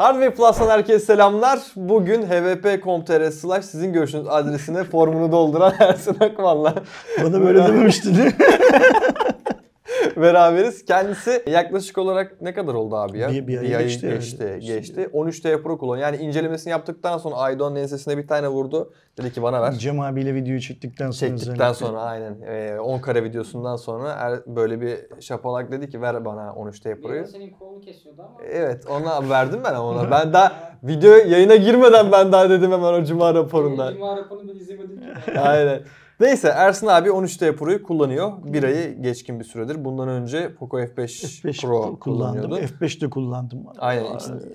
Hardware Plus'tan herkese selamlar. Bugün hvp.com.tr slash sizin görüşünüz adresine formunu dolduran Ersin Akman'la. Bana böyle dememiştin. beraberiz. Kendisi yaklaşık olarak ne kadar oldu abi ya? Bir, bir, bir ay geçti. Geçti, yani. geçti. 13'te Pro kullan. Yani incelemesini yaptıktan sonra Aydoğan ensesine bir tane vurdu. Dedi ki bana ver. Cem abiyle videoyu çektikten sonra. Çektikten sonra aynen. Ee, 10 kare videosundan sonra er, böyle bir şapalak dedi ki ver bana 13'te Pro'yu. Senin kolunu kesiyordu ama. Evet ona verdim ben ona. ben daha video yayına girmeden ben daha dedim hemen o cuma raporunda. Cuma raporunu da izlemedim. aynen. Neyse Ersin abi 13T Pro'yu kullanıyor. Bir ayı hmm. geçkin bir süredir. Bundan önce Poco F5, F5 Pro kullandım. F5 de kullandım. Aynen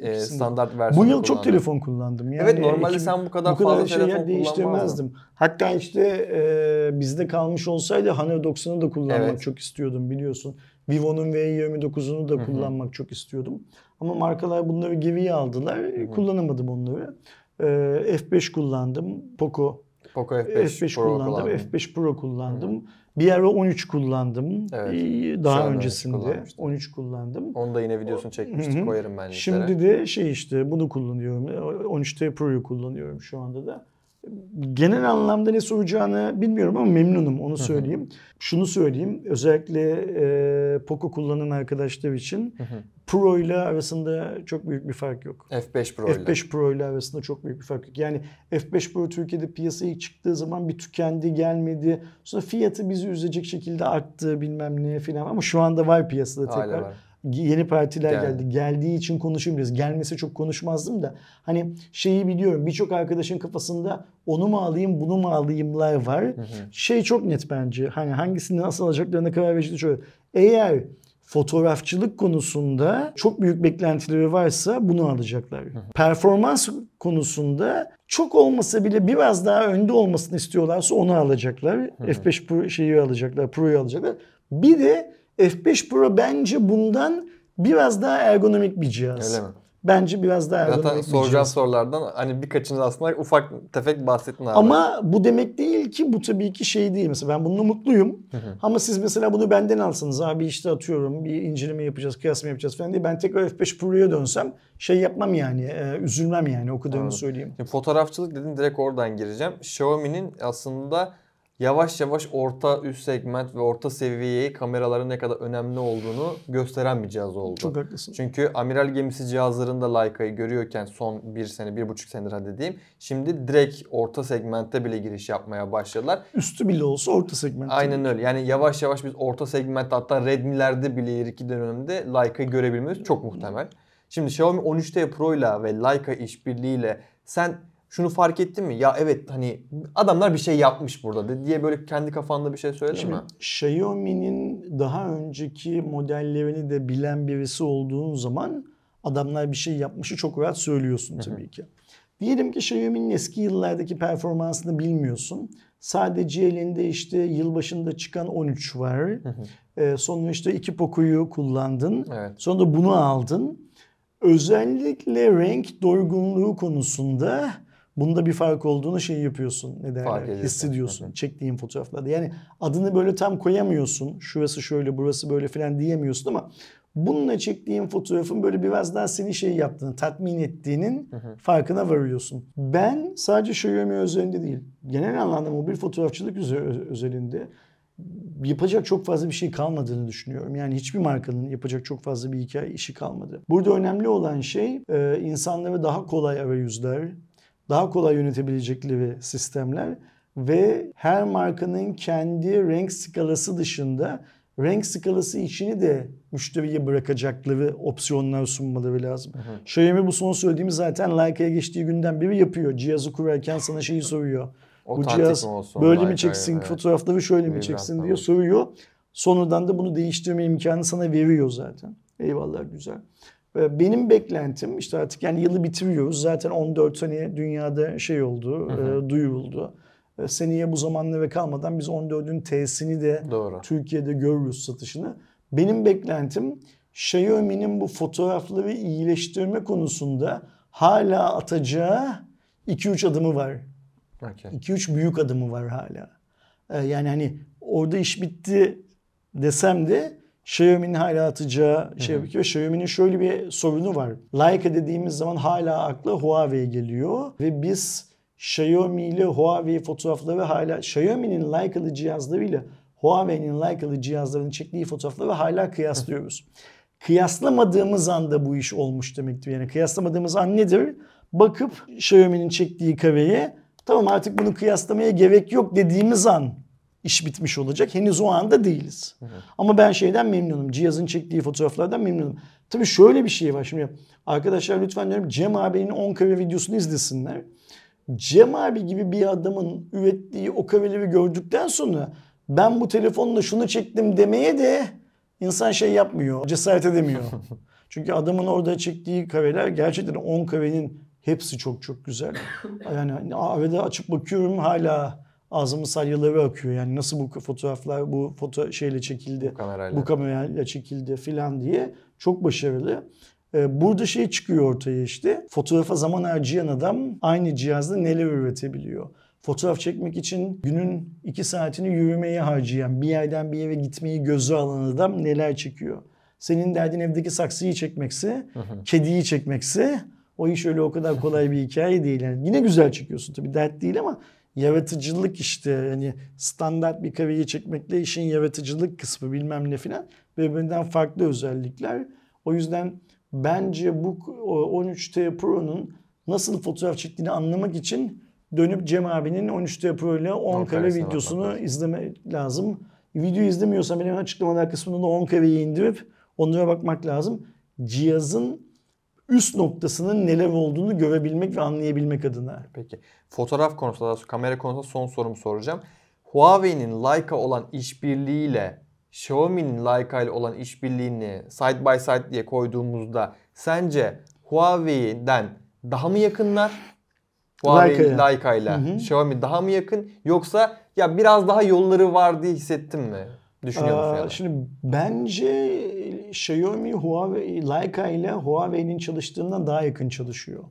e, standart versiyonu Bu yıl çok telefon kullandım. Yani evet normalde sen bu kadar, bu kadar fazla şey telefon değiştirmezdim. Hatta işte e, bizde kalmış olsaydı Honor 90'ı da kullanmak evet. çok istiyordum biliyorsun. Vivo'nun V29'unu da Hı-hı. kullanmak çok istiyordum. Ama markalar bunları geriye aldılar. Hı-hı. Kullanamadım onları. E, F5 kullandım. Poco Poco F5, F5 Pro kullandım. F5 Pro kullandım. Hı. Bir ara 13 kullandım. Evet, Daha öncesinde 13 kullandım. Onu da yine videosunu çekmiştik. Hı-hı. Koyarım ben linklere. Şimdi de şey işte bunu kullanıyorum. 13T Pro'yu kullanıyorum şu anda da genel anlamda ne soracağını bilmiyorum ama memnunum onu söyleyeyim. Şunu söyleyeyim özellikle e, Poco kullanan arkadaşlar için Pro ile arasında çok büyük bir fark yok. F5 Pro ile. F5 Pro ile arasında çok büyük bir fark yok. Yani F5 Pro Türkiye'de piyasaya ilk çıktığı zaman bir tükendi gelmedi. Sonra fiyatı bizi üzecek şekilde arttı bilmem ne filan ama şu anda var piyasada tekrar. Hala var yeni partiler Gel. geldi. Geldiği için konuşayım biraz. gelmese çok konuşmazdım da. Hani şeyi biliyorum birçok arkadaşın kafasında onu mu alayım bunu mu alayımlar var. Hı hı. Şey çok net bence. Hani hangisini nasıl alacaklarına karar verici şöyle Eğer fotoğrafçılık konusunda çok büyük beklentileri varsa bunu alacaklar. Hı hı. Performans konusunda çok olmasa bile biraz daha önde olmasını istiyorlarsa onu alacaklar. Hı hı. F5 Pro şeyi alacaklar, Pro'yu alacaklar. Bir de F5 Pro bence bundan biraz daha ergonomik bir cihaz. Öyle mi? Bence biraz daha ergonomik Zaten bir soracağım cihaz. sorulardan hani birkaçınız aslında ufak tefek bahsettin abi. Ama bu demek değil ki bu tabii ki şey değil. Mesela ben bununla mutluyum. Hı hı. Ama siz mesela bunu benden alsanız abi işte atıyorum bir inceleme yapacağız, kıyaslama yapacağız falan diye ben tekrar F5 Pro'ya dönsem şey yapmam yani e, üzülmem yani o kadarını Anladım. söyleyeyim. Şimdi fotoğrafçılık dedin direkt oradan gireceğim. Xiaomi'nin aslında yavaş yavaş orta üst segment ve orta seviyeyi kameraların ne kadar önemli olduğunu gösteren bir cihaz oldu. Çok haklısın. Çünkü amiral gemisi cihazlarında Leica'yı görüyorken son bir sene, bir buçuk senedir hadi diyeyim. Şimdi direkt orta segmentte bile giriş yapmaya başladılar. Üstü bile olsa orta segment. Aynen öyle. Yani yavaş yavaş biz orta segmentte hatta Redmi'lerde bile iki dönemde Leica'yı görebilmemiz çok muhtemel. Şimdi Xiaomi 13T Pro ile ve Leica işbirliğiyle sen şunu fark ettin mi? Ya evet hani adamlar bir şey yapmış burada diye böyle kendi kafanda bir şey söyledin Şimdi, mi? Xiaomi'nin daha önceki modellerini de bilen birisi olduğun zaman adamlar bir şey yapmışı çok rahat söylüyorsun tabii ki. Diyelim ki Xiaomi'nin eski yıllardaki performansını bilmiyorsun. Sadece elinde işte yılbaşında çıkan 13 var. Hı Ee, sonra işte iki Poco'yu kullandın. Evet. Sonra da bunu aldın. Özellikle renk doygunluğu konusunda Bunda bir fark olduğunu şey yapıyorsun. Ne derler? Hissediyorsun. Evet. Çektiğin fotoğraflarda. Yani adını böyle tam koyamıyorsun. Şurası şöyle, burası böyle falan diyemiyorsun ama bununla çektiğin fotoğrafın böyle biraz daha seni şey yaptığını, tatmin ettiğinin hı hı. farkına varıyorsun. Ben sadece Xiaomi özelinde değil, genel anlamda mobil fotoğrafçılık özelinde yapacak çok fazla bir şey kalmadığını düşünüyorum. Yani hiçbir markanın yapacak çok fazla bir hikaye işi kalmadı. Burada önemli olan şey insanlara daha kolay arayüzler, daha kolay yönetebilecekleri sistemler ve her markanın kendi renk skalası dışında renk skalası içini de müşteriye bırakacakları opsiyonlar sunmaları lazım. Hı hı. Xiaomi bu son söylediğimi zaten Leica'ya geçtiği günden beri yapıyor. Cihazı kurarken sana şeyi soruyor. O bu cihaz böyle Leica mi çeksin, evet. fotoğrafları şöyle mi çeksin diye soruyor. Sonradan da bunu değiştirme imkanı sana veriyor zaten. Eyvallah güzel. Ee, benim beklentim işte artık yani yılı bitiriyoruz. Zaten 14 sene hani dünyada şey oldu, hı hı. E, duyuldu. E, seneye bu zamanla ve kalmadan biz 14'ün T'sini de Doğru. Türkiye'de görürüz satışını. Benim beklentim Xiaomi'nin bu fotoğrafları iyileştirme konusunda hala atacağı 2-3 adımı var. Okay. 2-3 büyük adımı var hala. E, yani hani orada iş bitti desem de Xiaomi'nin hala atıcı, şey yapıyor. Xiaomi'nin şöyle bir sorunu var. Leica dediğimiz zaman hala akla Huawei geliyor ve biz Xiaomi ile Huawei fotoğrafları hala Xiaomi'nin Leica'lı cihazlarıyla Huawei'nin Leica'lı cihazlarının çektiği fotoğrafları hala kıyaslıyoruz. Kıyaslamadığımız anda bu iş olmuş demektir. Yani kıyaslamadığımız an nedir? Bakıp Xiaomi'nin çektiği kareye tamam artık bunu kıyaslamaya gerek yok dediğimiz an iş bitmiş olacak. Henüz o anda değiliz. Hı hı. Ama ben şeyden memnunum. Cihazın çektiği fotoğraflardan memnunum. Tabii şöyle bir şey var şimdi. Arkadaşlar lütfen diyorum Cem abinin 10 kare videosunu izlesinler. Cem abi gibi bir adamın ürettiği o kareleri gördükten sonra ben bu telefonla şunu çektim demeye de insan şey yapmıyor, cesaret edemiyor. Çünkü adamın orada çektiği kareler gerçekten 10 karenin hepsi çok çok güzel. Yani arada açıp bakıyorum hala ağzımı salyaları akıyor. Yani nasıl bu fotoğraflar bu foto şeyle çekildi, bu kamerayla, bu kamerayla çekildi filan diye çok başarılı. Ee, burada şey çıkıyor ortaya işte. Fotoğrafa zaman harcayan adam aynı cihazda neler üretebiliyor. Fotoğraf çekmek için günün iki saatini yürümeye harcayan, bir yerden bir yere gitmeyi göze alan adam neler çekiyor. Senin derdin evdeki saksıyı çekmekse, kediyi çekmekse o iş öyle o kadar kolay bir hikaye değil. Yani yine güzel çekiyorsun tabii dert değil ama yaratıcılık işte hani standart bir kareyi çekmekle işin yaratıcılık kısmı bilmem ne filan birbirinden farklı özellikler. O yüzden bence bu 13T Pro'nun nasıl fotoğraf çektiğini anlamak için dönüp Cem abinin 13T Pro ile 10 kare videosunu bakmak. izlemek lazım. Video izlemiyorsan benim açıklamalar kısmında da 10 kareyi indirip onlara bakmak lazım. Cihazın üst noktasının neler olduğunu görebilmek ve anlayabilmek adına. Peki fotoğraf konusunda, kamera konusunda son sorumu soracağım. Huawei'nin Leica olan işbirliğiyle Xiaomi'nin Leica ile olan işbirliğini side by side diye koyduğumuzda sence Huawei'den daha mı yakınlar? Huawei Leica ile Xiaomi daha mı yakın yoksa ya biraz daha yolları var diye hissettin mi? Düşünüyor musun? yani? Şimdi bence Xiaomi Huawei Leica ile Huawei'nin çalıştığından daha yakın çalışıyor.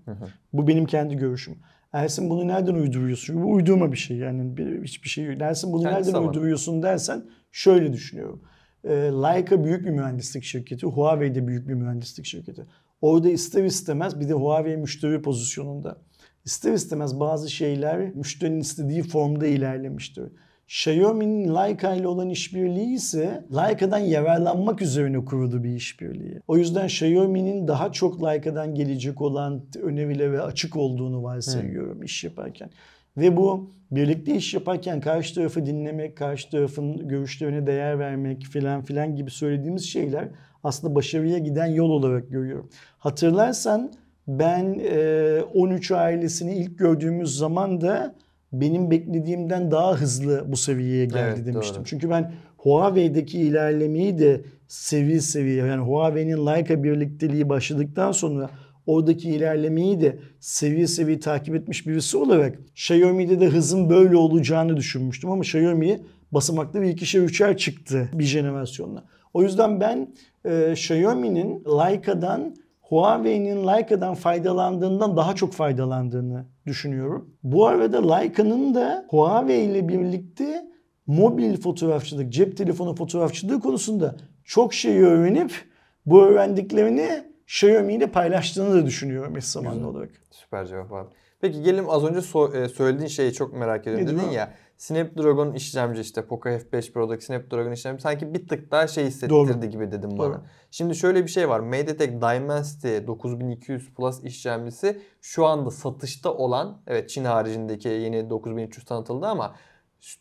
Bu benim kendi görüşüm. Ersin bunu nereden uyduruyorsun? Bu uydurma bir şey yani bir, hiçbir şey. Yok. Ersin bunu Kendisi nereden zaman. uyduruyorsun dersen şöyle düşünüyorum. Ee, Leica büyük bir mühendislik şirketi. Huawei de büyük bir mühendislik şirketi. Orada ister istemez bir de Huawei müşteri pozisyonunda. İster istemez bazı şeyler müşterinin istediği formda ilerlemiştir. Xiaomi'nin Leica ile olan işbirliği ise Leica'dan yararlanmak üzerine kurulu bir işbirliği. O yüzden Xiaomi'nin daha çok Leica'dan gelecek olan ve açık olduğunu varsayıyorum hmm. iş yaparken. Ve bu birlikte iş yaparken karşı tarafı dinlemek, karşı tarafın görüşlerine değer vermek filan filan gibi söylediğimiz şeyler aslında başarıya giden yol olarak görüyorum. Hatırlarsan ben e, 13 ailesini ilk gördüğümüz zaman da benim beklediğimden daha hızlı bu seviyeye geldi evet, demiştim. Doğru. Çünkü ben Huawei'deki ilerlemeyi de seviye seviye yani Huawei'nin Leica birlikteliği başladıktan sonra oradaki ilerlemeyi de seviye seviye takip etmiş birisi olarak Xiaomi'de de hızın böyle olacağını düşünmüştüm ama Xiaomi basamaklı bir ikişer üçer çıktı bir jenerasyonla. O yüzden ben e, Xiaomi'nin Leica'dan Huawei'nin Leica'dan faydalandığından daha çok faydalandığını düşünüyorum. Bu arada Leica'nın da Huawei ile birlikte mobil fotoğrafçılık, cep telefonu fotoğrafçılığı konusunda çok şey öğrenip bu öğrendiklerini Xiaomi ile paylaştığını da düşünüyorum eş zamanlı olarak. Süper cevap abi. Peki gelin az önce so- e, söylediğin şeyi çok merak ediyorum. Dedin o? ya Snapdragon işlemci işte Poco F5 Pro'daki Snapdragon işlemci sanki bir tık daha şey hissettirdi Doğru. gibi dedim Doğru. bana. Şimdi şöyle bir şey var. MediaTek Dimensity 9200 Plus işlemcisi şu anda satışta olan evet Çin haricindeki yeni 9300 tanıtıldı ama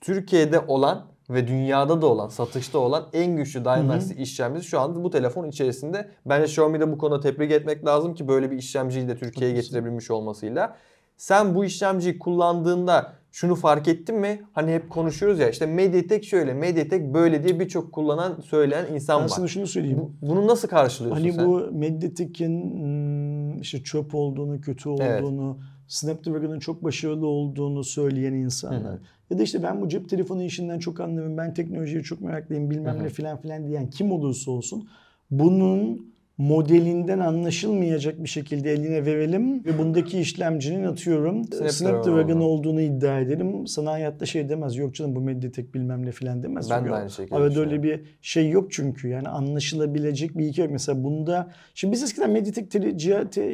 Türkiye'de olan ve dünyada da olan, satışta olan en güçlü Dimensity işlemcisi şu anda bu telefon içerisinde. Bence Xiaomi'de bu konuda tebrik etmek lazım ki böyle bir işlemciyi de Türkiye'ye getirebilmiş olmasıyla. Sen bu işlemciyi kullandığında şunu fark ettin mi? Hani hep konuşuyoruz ya işte Mediatek şöyle, Mediatek böyle diye birçok kullanan, söyleyen insan Aslında var. Aslında şunu söyleyeyim. Bunu nasıl karşılıyorsun hani sen? Hani bu Mediatek'in hmm, işte çöp olduğunu, kötü olduğunu, evet. Snapdragon'ın çok başarılı olduğunu söyleyen insanlar. Hı-hı. Ya da işte ben bu cep telefonu işinden çok anlamıyorum, ben teknolojiye çok meraklıyım bilmem Hı-hı. ne filan filan diyen kim olursa olsun bunun modelinden anlaşılmayacak bir şekilde eline verelim ve bundaki işlemcinin atıyorum Snapdragon olduğunu iddia edelim. Sana hayatta şey demez yok canım bu Mediatek bilmem ne filan demez. Ben de aynı şekilde Evet öyle bir şey yok çünkü yani anlaşılabilecek bir iki yok. Mesela bunda şimdi biz eskiden Mediatek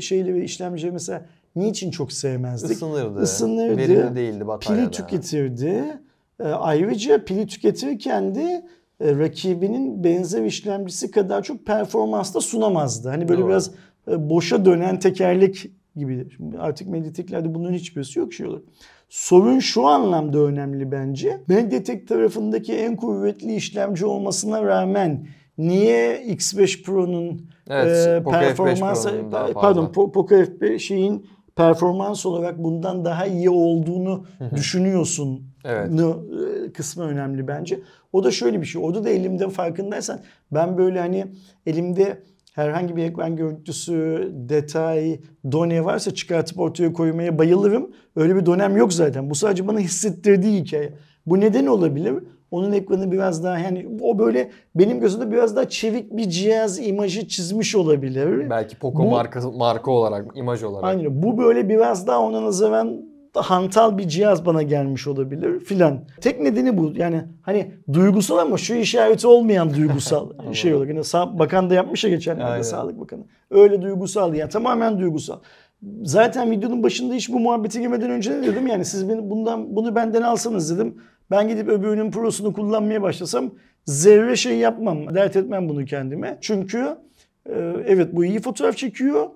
şeyle ve işlemciyle mesela niçin çok sevmezdik? Isınırdı. Isınırdı. Verimli değildi bataryada. Pili tüketirdi. Ee, ayrıca pili tüketirken de e, rakibinin benzer işlemcisi kadar çok performansta sunamazdı. Hani böyle Doğru. biraz e, boşa dönen tekerlek gibi. Şimdi artık medyateklerde bunların hiçbirisi yok şey olur. Sorun şu anlamda önemli bence. Mediatek tarafındaki en kuvvetli işlemci olmasına rağmen niye X5 Pro'nun evet, e, performans pardon Poco F5 şeyin performans olarak bundan daha iyi olduğunu düşünüyorsun evet. E, kısmı önemli bence. O da şöyle bir şey. Orada da elimde farkındaysan ben böyle hani elimde herhangi bir ekran görüntüsü, detay, done varsa çıkartıp ortaya koymaya bayılırım. Öyle bir dönem yok zaten. Bu sadece bana hissettirdiği hikaye. Bu neden olabilir? Onun ekranı biraz daha yani o böyle benim gözümde biraz daha çevik bir cihaz imajı çizmiş olabilir. Belki Poco bu, marka, marka olarak, imaj olarak. Aynen. Bu böyle biraz daha ona nazaran hantal bir cihaz bana gelmiş olabilir filan. Tek nedeni bu. Yani hani duygusal ama şu işareti olmayan duygusal şey olarak. Yani sağ, bakan da yapmış ya geçenlerde Sağlık Bakanı. Öyle duygusal yani tamamen duygusal. Zaten videonun başında hiç bu muhabbeti girmeden önce ne dedim yani siz beni bundan bunu benden alsanız dedim. Ben gidip öbürünün prosunu kullanmaya başlasam zerre şey yapmam. Dert etmem bunu kendime. Çünkü e, evet bu iyi fotoğraf çekiyor.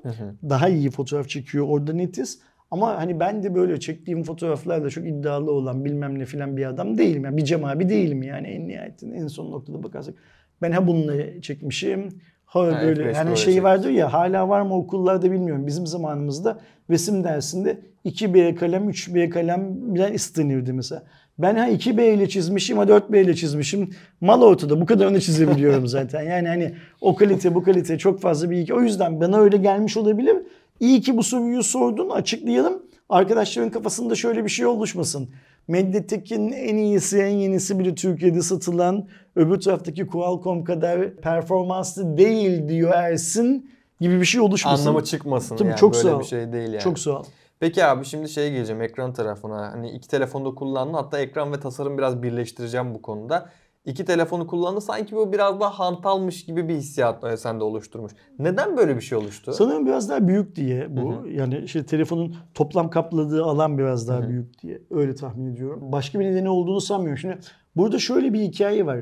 Daha iyi fotoğraf çekiyor. Orada netiz. Ama hani ben de böyle çektiğim fotoğraflarda çok iddialı olan bilmem ne filan bir adam değilim. Yani bir Cem abi değilim yani en nihayetinde en son noktada bakarsak. Ben ha bununla çekmişim. Ha yani böyle yani şeyi olacak. vardır ya hala var mı okullarda bilmiyorum. Bizim zamanımızda resim dersinde 2B kalem 3B kalem bilen istenirdi mesela. Ben ha 2B ile çizmişim ha 4B ile çizmişim. Mal ortada bu kadar öne çizebiliyorum zaten. Yani hani o kalite bu kalite çok fazla bir iki. O yüzden bana öyle gelmiş olabilir. İyi ki bu soruyu sordun açıklayalım. Arkadaşların kafasında şöyle bir şey oluşmasın. Mediatek'in en iyisi en yenisi bile Türkiye'de satılan öbür taraftaki Qualcomm kadar performanslı değil diyor Ersin gibi bir şey oluşmasın. Anlama çıkmasın Tabii yani çok böyle sağ ol. bir şey değil yani. Çok sağ ol. Peki abi şimdi şeye geleceğim ekran tarafına. Hani iki telefonda kullandım hatta ekran ve tasarım biraz birleştireceğim bu konuda iki telefonu kullandı sanki bu biraz daha hantalmış gibi bir hissiyat e, sende oluşturmuş. Neden böyle bir şey oluştu? Sanırım biraz daha büyük diye bu. Hı-hı. Yani işte telefonun toplam kapladığı alan biraz daha Hı-hı. büyük diye öyle tahmin ediyorum. Başka bir nedeni olduğunu sanmıyorum. Şimdi burada şöyle bir hikaye var.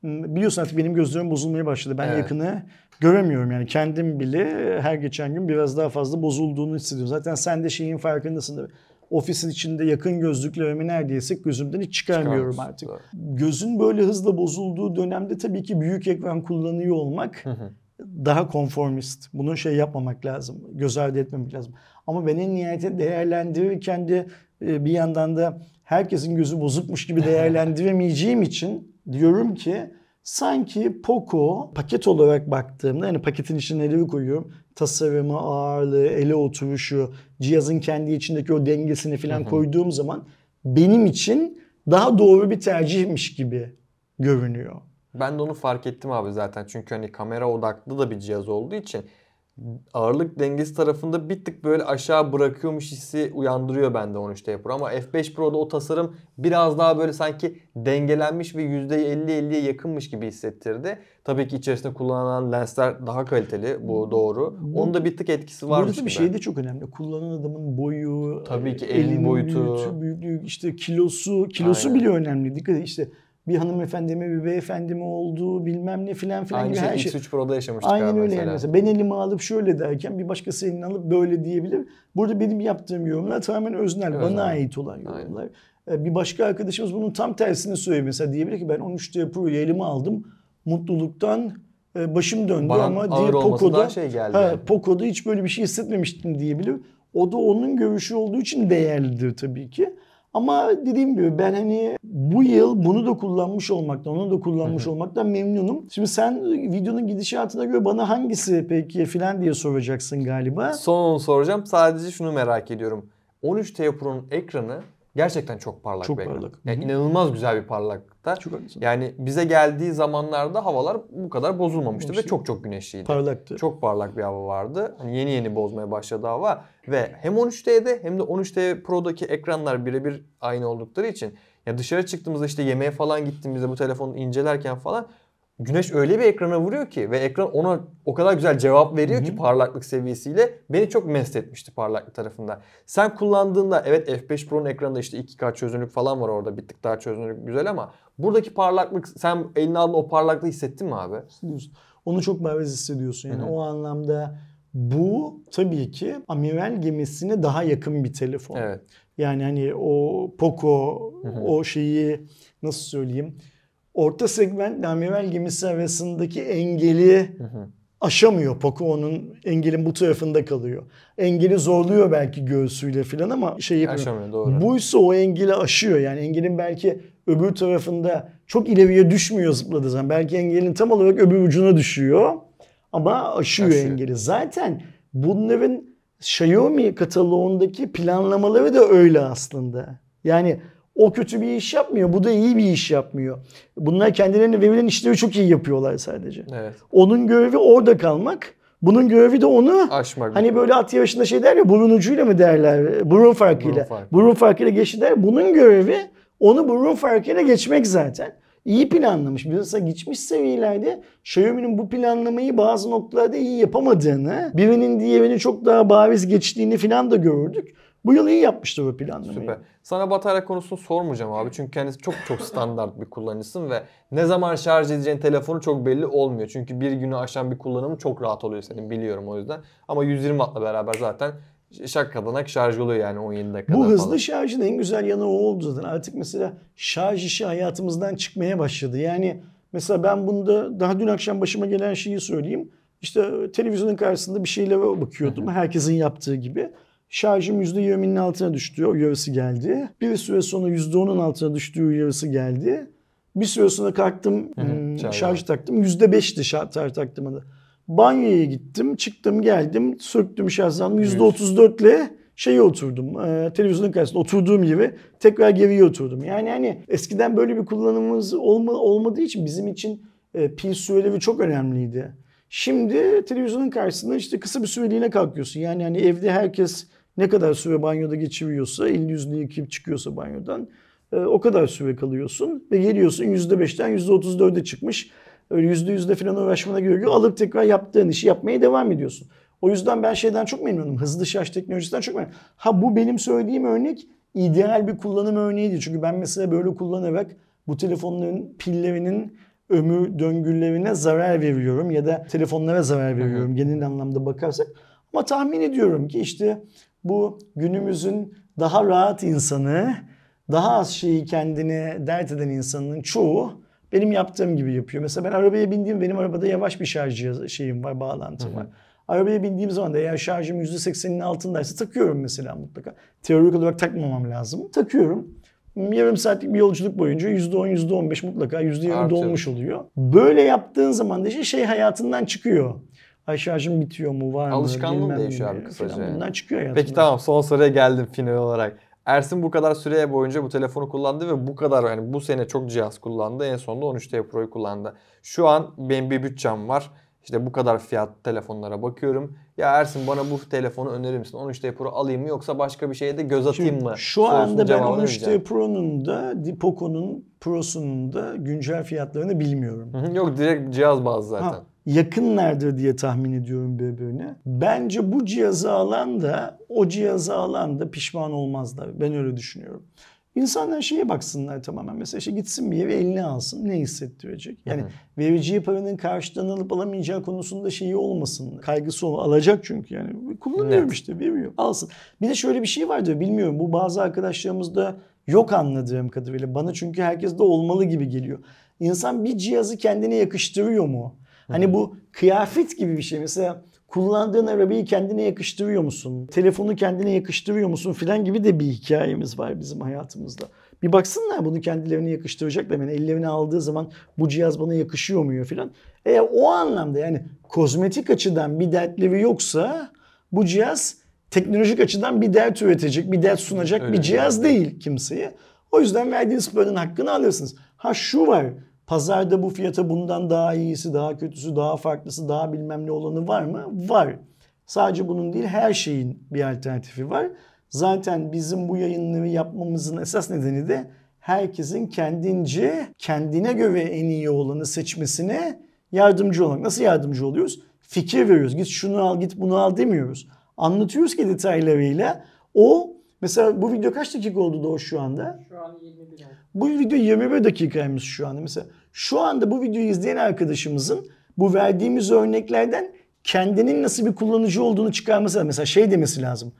Hmm, biliyorsun artık benim gözlerim bozulmaya başladı. Ben evet. yakını göremiyorum yani kendim bile her geçen gün biraz daha fazla bozulduğunu hissediyorum. Zaten sen de şeyin farkındasın. değil mi? ofisin içinde yakın gözlüklememi neredeyse gözümden hiç çıkarmıyorum artık. Evet. Gözün böyle hızla bozulduğu dönemde tabii ki büyük ekran kullanıyor olmak daha konformist. bunun şey yapmamak lazım. Göz ardı etmemek lazım. Ama ben en nihayetinde değerlendirirken de e, bir yandan da herkesin gözü bozukmuş gibi değerlendiremeyeceğim için diyorum ki sanki Poco paket olarak baktığımda yani paketin içine neleri koyuyorum tasarımı, ağırlığı, ele oturuşu, cihazın kendi içindeki o dengesini falan koyduğum zaman benim için daha doğru bir tercihmiş gibi görünüyor. Ben de onu fark ettim abi zaten. Çünkü hani kamera odaklı da bir cihaz olduğu için ağırlık dengesi tarafında bir tık böyle aşağı bırakıyormuş hissi uyandırıyor bende 13T Pro. Ama F5 Pro'da o tasarım biraz daha böyle sanki dengelenmiş ve %50-50'ye yakınmış gibi hissettirdi. Tabii ki içerisinde kullanılan lensler daha kaliteli bu doğru. Bu, Onun da bir tık etkisi var. Burada bir şey de çok önemli. Kullanan adamın boyu, Tabii ki e, elin, boyutu, büyüklüğü, işte kilosu, kilosu Aynen. bile önemli. Dikkat et işte bir hanımefendimi bir beyefendimi oldu bilmem ne filan filan Aynı gibi şey, her şey. şey. X3 Pro'da yaşamıştık Aynen öyle mesela. yani. Mesela ben elimi alıp şöyle derken bir başkası elini alıp böyle diyebilir. Burada benim yaptığım yorumlar tamamen öznel, öznel. bana ait olan yorumlar. Aynen. Bir başka arkadaşımız bunun tam tersini söylüyor mesela diyebilir ki ben 13D Pro'yu elime aldım mutluluktan e, başım döndü Bana ama diye Poco'da şey geldi. He, Poco'da hiç böyle bir şey hissetmemiştim diyebilir. O da onun görüşü olduğu için değerlidir tabii ki. Ama dediğim gibi ben hani bu yıl bunu da kullanmış olmaktan, onu da kullanmış olmaktan memnunum. Şimdi sen videonun gidişatına göre bana hangisi peki filan diye soracaksın galiba. Son onu soracağım. Sadece şunu merak ediyorum. 13 T Pro'nun ekranı Gerçekten çok parlak çok bir ekran. parlak. Yani hı inanılmaz güzel bir parlakta. Çok Yani bize geldiği zamanlarda havalar bu kadar bozulmamıştı işte. ve çok çok güneşliydi. Parlaktı. Çok parlak bir hava vardı. Hani yeni yeni bozmaya başladı hava ve hem 13T'de hem de 13T Pro'daki ekranlar birebir aynı oldukları için ya dışarı çıktığımızda işte yemeğe falan gittiğimizde bu telefonu incelerken falan güneş öyle bir ekrana vuruyor ki ve ekran ona o kadar güzel cevap veriyor Hı-hı. ki parlaklık seviyesiyle beni çok mest etmişti parlaklık tarafında. Sen kullandığında evet F5 Pro'nun ekranında işte 2K çözünürlük falan var orada bir tık daha çözünürlük güzel ama buradaki parlaklık sen eline aldın o parlaklığı hissettin mi abi? Hissediyorsun. Onu çok mervez hissediyorsun yani Hı-hı. o anlamda bu tabii ki amiral gemisine daha yakın bir telefon. Evet. Yani hani o Poco Hı-hı. o şeyi nasıl söyleyeyim? orta segment Namivel gemisi arasındaki engeli hı hı. aşamıyor. Poco'nun engelin bu tarafında kalıyor. Engeli zorluyor belki göğsüyle falan ama şey yapıyor. Aşamıyor doğru. Buysa o engeli aşıyor. Yani engelin belki öbür tarafında çok ileriye düşmüyor zıpladığı zaman. Belki engelin tam olarak öbür ucuna düşüyor ama aşıyor, aşıyor. engeli. Zaten bunların Xiaomi kataloğundaki planlamaları da öyle aslında. Yani o kötü bir iş yapmıyor. Bu da iyi bir iş yapmıyor. Bunlar kendilerine verilen işleri çok iyi yapıyorlar sadece. Evet. Onun görevi orada kalmak. Bunun görevi de onu Aşmak hani böyle at yarışında şey der ya burun ucuyla mı derler? Burun farkıyla. Burun, farkı. burun farkıyla geçti der. Bunun görevi onu burun farkıyla geçmek zaten. İyi planlamış. Mesela geçmiş seviyelerde Xiaomi'nin bu planlamayı bazı noktalarda iyi yapamadığını, birinin diğerini çok daha bariz geçtiğini falan da gördük. Bu yıl iyi yapmıştı bu planlamayı. Süper. Sana batarya konusunu sormayacağım abi. Çünkü kendisi çok çok standart bir kullanıcısın ve ne zaman şarj edeceğin telefonu çok belli olmuyor. Çünkü bir günü aşan bir kullanımı çok rahat oluyor senin biliyorum o yüzden. Ama 120 Watt'la beraber zaten şak şakadanak şarj oluyor yani 17 dakikada Bu hızlı falan. şarjın en güzel yanı o oldu zaten. Artık mesela şarj işi hayatımızdan çıkmaya başladı. Yani mesela ben bunda daha dün akşam başıma gelen şeyi söyleyeyim. İşte televizyonun karşısında bir şeylere bakıyordum. Herkesin yaptığı gibi. Şarjım %20'nin altına düştü, o geldi. Bir süre sonra %10'un altına düştüğü yarısı geldi. Bir süre sonra kalktım, şarjı hı, hmm, şarj, şarj taktım. %5'ti şarj taktığımda. Banyoya gittim, çıktım, geldim, söktüm şarjlandım. %34 ile şeye oturdum. E, televizyonun karşısında oturduğum gibi tekrar geriye oturdum. Yani hani eskiden böyle bir kullanımımız olma, olmadığı için bizim için e, pil süreleri çok önemliydi. Şimdi televizyonun karşısında işte kısa bir süreliğine kalkıyorsun. Yani hani evde herkes ne kadar süre banyoda geçiriyorsa, elini yüzünü yıkayıp çıkıyorsa banyodan e, o kadar süre kalıyorsun ve geliyorsun %5'ten %34'e çıkmış. Öyle %100'de falan uğraşmana gerek Alıp tekrar yaptığın işi yapmaya devam ediyorsun. O yüzden ben şeyden çok memnunum. Hızlı şarj teknolojisinden çok memnunum. Ha bu benim söylediğim örnek ideal bir kullanım örneğiydi. Çünkü ben mesela böyle kullanarak bu telefonların pillerinin ömür döngülerine zarar veriyorum ya da telefonlara zarar veriyorum genel anlamda bakarsak. Ama tahmin ediyorum ki işte bu günümüzün daha rahat insanı, daha az şeyi kendini dert eden insanın çoğu benim yaptığım gibi yapıyor. Mesela ben arabaya bindiğim benim arabada yavaş bir şarj şeyim var, bağlantım var. Arabaya bindiğim zaman da eğer şarjım %80'inin altındaysa takıyorum mesela mutlaka. Teorik olarak takmamam lazım. Takıyorum. Yarım saatlik bir yolculuk boyunca %10, %15 mutlaka %20 Artıyor. dolmuş oluyor. Böyle yaptığın zaman da işte şey hayatından çıkıyor Ay şarjım bitiyor mu var mı? Alışkanlığım değişiyor abi kısaca. Bundan çıkıyor hayatım? Peki tamam son soruya geldim final olarak. Ersin bu kadar süreye boyunca bu telefonu kullandı ve bu kadar yani bu sene çok cihaz kullandı. En sonunda 13T Pro'yu kullandı. Şu an benim bir bütçem var. İşte bu kadar fiyat telefonlara bakıyorum. Ya Ersin bana bu telefonu önerir misin? 13T Pro alayım mı yoksa başka bir şeye de göz atayım Şimdi, mı? Şu anda ben 13T Pro'nun da Dipoco'nun Pro'sunun da güncel fiyatlarını bilmiyorum. yok direkt cihaz bazı zaten. Ha, yakınlardır diye tahmin ediyorum birbirine. Bence bu cihazı alan da o cihazı alan da pişman olmazlar. Ben öyle düşünüyorum. İnsanlar şeye baksınlar tamamen. Mesela işte gitsin bir yere elini alsın ne hissettirecek? Yani hı hı. vereceği paranın karşılığını alıp alamayacağı konusunda şeyi olmasın. Kaygısı ol alacak çünkü yani. Kullanıyorum evet. işte bilmiyorum alsın. Bir de şöyle bir şey var diyor bilmiyorum bu bazı arkadaşlarımızda yok anladığım kadarıyla. Bana çünkü herkes de olmalı gibi geliyor. İnsan bir cihazı kendine yakıştırıyor mu? Hani bu kıyafet gibi bir şey. Mesela kullandığın arabayı kendine yakıştırıyor musun? Telefonu kendine yakıştırıyor musun filan gibi de bir hikayemiz var bizim hayatımızda. Bir baksınlar bunu kendilerine yakıştıracaklar. Yani ellerine aldığı zaman bu cihaz bana yakışıyor mu filan. Eğer o anlamda yani kozmetik açıdan bir dertleri yoksa bu cihaz teknolojik açıdan bir dert üretecek, bir dert sunacak Öyle bir cihaz yani. değil kimseye. O yüzden verdiğiniz paranın hakkını alıyorsunuz Ha şu var Pazarda bu fiyata bundan daha iyisi, daha kötüsü, daha farklısı, daha bilmem ne olanı var mı? Var. Sadece bunun değil her şeyin bir alternatifi var. Zaten bizim bu yayınları yapmamızın esas nedeni de herkesin kendince kendine göre en iyi olanı seçmesine yardımcı olmak. Nasıl yardımcı oluyoruz? Fikir veriyoruz. Git şunu al git bunu al demiyoruz. Anlatıyoruz ki detaylarıyla o mesela bu video kaç dakika oldu da o şu anda? Şu an 21 dakika. Bu video 21 dakikaymış şu anda. Mesela şu anda bu videoyu izleyen arkadaşımızın bu verdiğimiz örneklerden kendinin nasıl bir kullanıcı olduğunu çıkarması lazım. Mesela şey demesi lazım.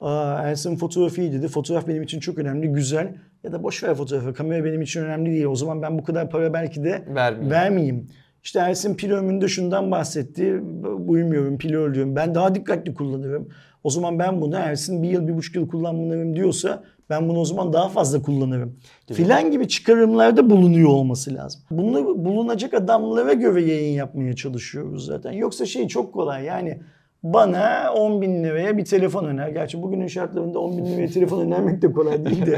Aa Ersin fotoğrafı iyi dedi. Fotoğraf benim için çok önemli, güzel. Ya da boş ver fotoğrafı. Kamera benim için önemli değil. O zaman ben bu kadar para belki de vermeyeyim. vermeyeyim. İşte Ersin pil ömründe şundan bahsetti. Uyumuyorum, pil ölüyorum. Ben daha dikkatli kullanıyorum. O zaman ben bunu Ersin bir yıl, bir buçuk yıl kullanmalıyım diyorsa ben bunu o zaman daha fazla kullanırım. Değil Filan mi? gibi çıkarımlarda bulunuyor olması lazım. Bunu bulunacak adamlara göre yayın yapmaya çalışıyoruz zaten. Yoksa şey çok kolay yani bana 10 bin liraya bir telefon öner. Gerçi bugünün şartlarında 10 bin liraya telefon önermek de kolay değil de.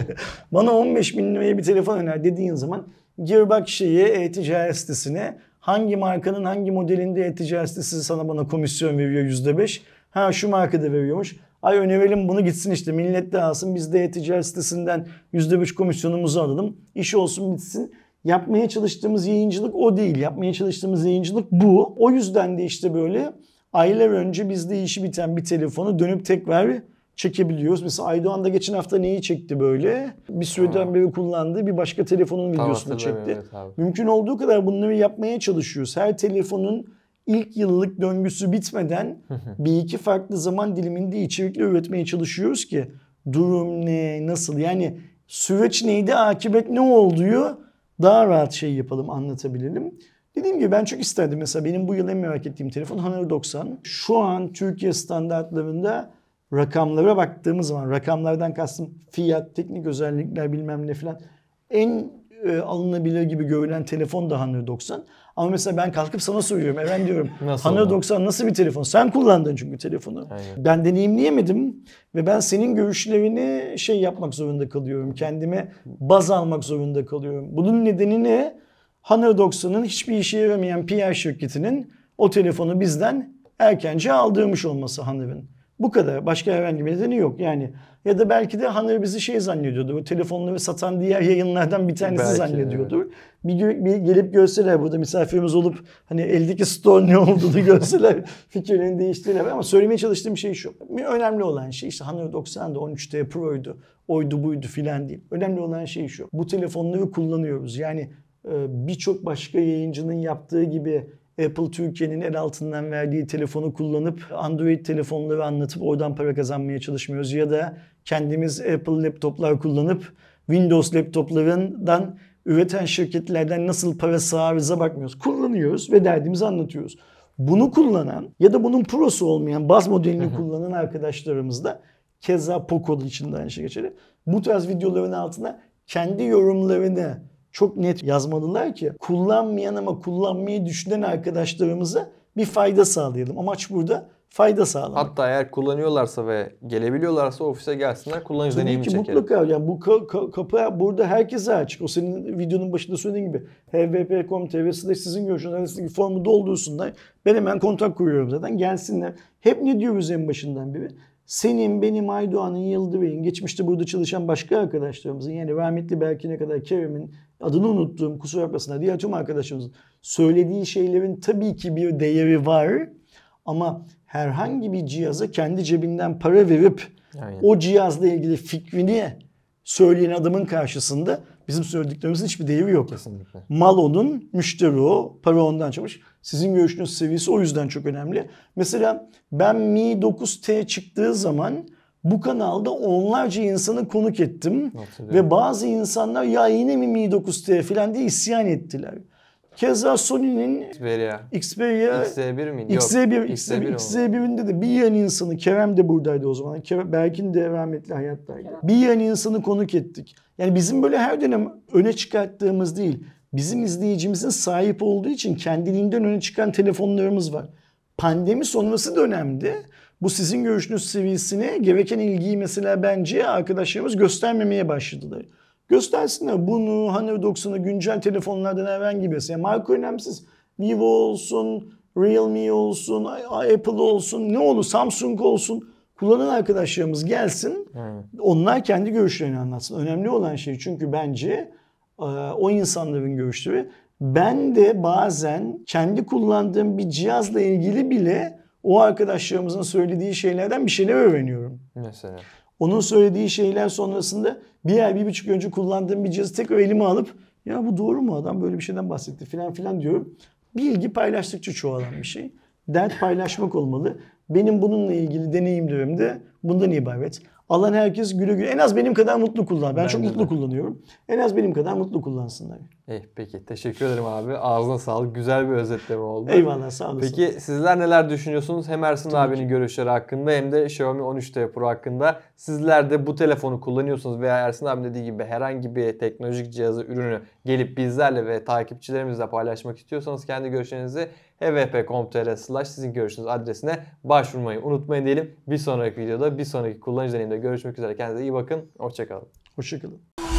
bana 15 bin liraya bir telefon öner dediğin zaman gir bak şeyi e-ticaret sitesine hangi markanın hangi modelinde e-ticaret sitesi sana bana komisyon veriyor %5 Ha şu markada veriyormuş. Ay önerelim bunu gitsin işte millet de alsın biz de e-ticaret sitesinden %5 komisyonumuzu alalım. İş olsun bitsin. Yapmaya çalıştığımız yayıncılık o değil. Yapmaya çalıştığımız yayıncılık bu. O yüzden de işte böyle aylar önce bizde işi biten bir telefonu dönüp tekrar çekebiliyoruz. Mesela Aydoğan da geçen hafta neyi çekti böyle? Bir süreden hmm. beri kullandığı bir başka telefonun videosunu tamam, çekti. Evet Mümkün olduğu kadar bunları yapmaya çalışıyoruz. Her telefonun ilk yıllık döngüsü bitmeden bir iki farklı zaman diliminde içerikler üretmeye çalışıyoruz ki durum ne, nasıl yani süreç neydi, akibet ne olduğu daha rahat şey yapalım, anlatabilirim Dediğim gibi ben çok isterdim mesela benim bu yıl en merak ettiğim telefon Honor 90. Şu an Türkiye standartlarında rakamlara baktığımız zaman rakamlardan kastım fiyat, teknik özellikler bilmem ne filan en e, alınabilir gibi görülen telefon da Honor 90. Ama mesela ben kalkıp sana soruyorum. Even diyorum. Nasıl Honor 90 nasıl bir telefon? Sen kullandın çünkü telefonu. Aynen. Ben deneyimleyemedim ve ben senin görüşlerini şey yapmak zorunda kalıyorum. Kendime baz almak zorunda kalıyorum. Bunun nedeni ne? Honor 90'ın hiçbir işe yaramayan PR şirketinin o telefonu bizden erkence aldırmış olması Honor'ın. Bu kadar. Başka herhangi bir nedeni yok yani. Ya da belki de Hanır bizi şey zannediyordu. Bu telefonları satan diğer yayınlardan bir tanesi belki, zannediyordu. Evet. Bir, bir gelip görseler burada misafirimiz olup hani eldeki store ne olduğunu görseler fikirlerini değiştirirler. Ama söylemeye çalıştığım şey şu. Önemli olan şey işte Hanır 90'da 13'te Pro'ydu. Oydu buydu filan değil. Önemli olan şey şu. Bu telefonları kullanıyoruz. Yani birçok başka yayıncının yaptığı gibi Apple Türkiye'nin el altından verdiği telefonu kullanıp Android telefonları anlatıp oradan para kazanmaya çalışmıyoruz. Ya da kendimiz Apple laptoplar kullanıp Windows laptoplarından üreten şirketlerden nasıl para sağarıza bakmıyoruz. Kullanıyoruz ve derdimizi anlatıyoruz. Bunu kullanan ya da bunun prosu olmayan baz modelini kullanan arkadaşlarımız da keza Poco'da için de aynı şey geçerli. Bu tarz videoların altına kendi yorumlarını çok net yazmadılar ki kullanmayan ama kullanmayı düşünen arkadaşlarımıza bir fayda sağlayalım. Amaç burada fayda sağlamak. Hatta eğer kullanıyorlarsa ve gelebiliyorlarsa ofise gelsinler kullanıcı Tabii ki mutlaka yani bu ka- ka- kapı burada herkese açık. O senin videonun başında söylediğin gibi hvp.com tv sizin görüşünüz formu doldursunlar. Ben hemen kontak kuruyorum zaten gelsinler. Hep ne diyoruz en başından beri? Senin, benim, Aydoğan'ın, Yıldırım'ın, geçmişte burada çalışan başka arkadaşlarımızın yani rahmetli Berkin'e kadar Kerem'in adını unuttuğum kusura bakmasınlar diğer tüm arkadaşlarımızın söylediği şeylerin tabii ki bir değeri var. Ama herhangi bir cihaza kendi cebinden para verip Aynen. o cihazla ilgili fikrini söyleyen adamın karşısında Bizim söylediklerimizin hiçbir değeri yok. Kesinlikle. Mal onun, müşteri o, para ondan çalmış. Sizin görüşünüz seviyesi o yüzden çok önemli. Mesela ben Mi 9T çıktığı zaman bu kanalda onlarca insanı konuk ettim. Ve bazı insanlar ya yine mi Mi 9T falan diye isyan ettiler. Keza Sony'nin Xperia. Xperia. XZ1 miydi? XZ1, XZ1, XZ1'inde de bir yan insanı Kerem de buradaydı o zaman. Kerem, Berkin de rahmetli hayattaydı. Bir yan insanı konuk ettik. Yani bizim böyle her dönem öne çıkarttığımız değil. Bizim izleyicimizin sahip olduğu için kendiliğinden öne çıkan telefonlarımız var. Pandemi sonrası dönemde bu sizin görüşünüz seviyesine gereken ilgiyi mesela bence arkadaşlarımız göstermemeye başladılar. Göstersinler bunu Honor 90'a güncel telefonlardan herhangi birisi. Yani marka önemsiz. Vivo olsun, Realme olsun, Apple olsun, ne olur Samsung olsun. Kullanan arkadaşlarımız gelsin. Hmm. Onlar kendi görüşlerini anlatsın. Önemli olan şey çünkü bence e, o insanların görüşleri. Ben de bazen kendi kullandığım bir cihazla ilgili bile o arkadaşlarımızın söylediği şeylerden bir şeyler öğreniyorum. Mesela? Onun söylediği şeyler sonrasında bir ay, bir buçuk önce kullandığım bir cihazı tekrar elime alıp ya bu doğru mu adam böyle bir şeyden bahsetti filan filan diyorum. Bilgi paylaştıkça çoğalan bir şey. Dert paylaşmak olmalı. Benim bununla ilgili deneyimlerimde bundan ibaret. Alan herkes güle güle en az benim kadar mutlu kullan. Ben, ben çok mutlu de. kullanıyorum. En az benim kadar mutlu kullansınlar. Eh peki teşekkür ederim abi. Ağzına sağlık. Güzel bir özetleme oldu. Eyvallah sağ olasın. Peki sizler neler düşünüyorsunuz? Hem Ersin Tabii abinin ki. görüşleri hakkında hem de Xiaomi 13T Pro hakkında. Sizler de bu telefonu kullanıyorsunuz veya Ersin abi dediği gibi herhangi bir teknolojik cihazı, ürünü gelip bizlerle ve takipçilerimizle paylaşmak istiyorsanız kendi görüşlerinizi hvp.com.tr slash sizin görüşünüz adresine başvurmayı unutmayın diyelim. Bir sonraki videoda bir sonraki kullanıcı deneyiminde görüşmek üzere. Kendinize iyi bakın. Hoşçakalın. Hoşçakalın.